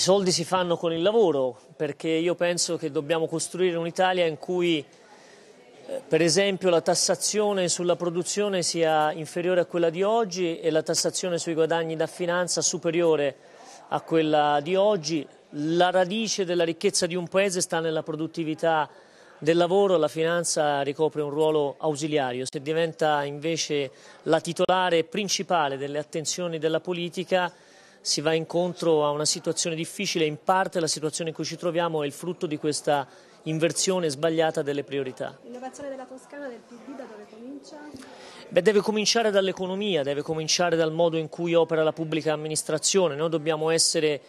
i soldi si fanno con il lavoro, perché io penso che dobbiamo costruire un'Italia in cui eh, per esempio la tassazione sulla produzione sia inferiore a quella di oggi e la tassazione sui guadagni da finanza superiore a quella di oggi. La radice della ricchezza di un paese sta nella produttività del lavoro, la finanza ricopre un ruolo ausiliario. Se diventa invece la titolare principale delle attenzioni della politica, si va incontro a una situazione difficile, in parte la situazione in cui ci troviamo è il frutto di questa inversione sbagliata delle priorità. L'innovazione della Toscana del PD da dove comincia? Beh, deve cominciare dall'economia, deve cominciare dal modo in cui opera la pubblica amministrazione. Noi dobbiamo essere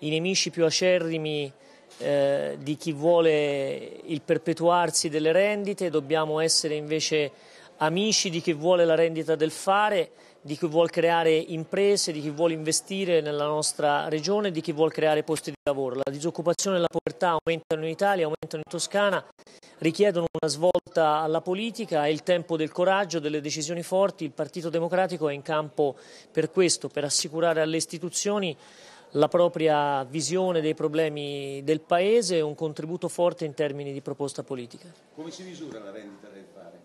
i nemici più acerrimi eh, di chi vuole il perpetuarsi delle rendite, dobbiamo essere invece amici di chi vuole la rendita del fare, di chi vuole creare imprese, di chi vuole investire nella nostra regione, di chi vuole creare posti di lavoro. La disoccupazione e la povertà aumentano in Italia, aumentano in Toscana, richiedono una svolta alla politica, è il tempo del coraggio, delle decisioni forti, il Partito Democratico è in campo per questo, per assicurare alle istituzioni la propria visione dei problemi del Paese e un contributo forte in termini di proposta politica. Come si misura la rendita del fare?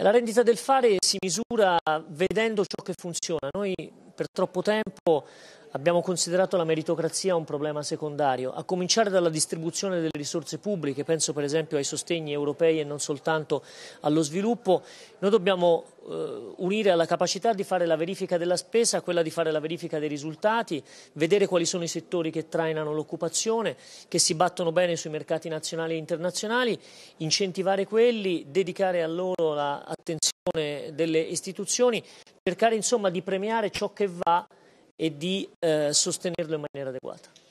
La rendita del fare si misura vedendo ciò che funziona. Noi per troppo tempo abbiamo considerato la meritocrazia un problema secondario, a cominciare dalla distribuzione delle risorse pubbliche, penso per esempio ai sostegni europei e non soltanto allo sviluppo, noi dobbiamo eh, unire alla capacità di fare la verifica della spesa a quella di fare la verifica dei risultati, vedere quali sono i settori che trainano l'occupazione, che si battono bene sui mercati nazionali e internazionali, incentivare quelli, dedicare a loro l'attenzione delle istituzioni, cercare insomma di premiare ciò che va e di eh, sostenerlo in maniera adeguata.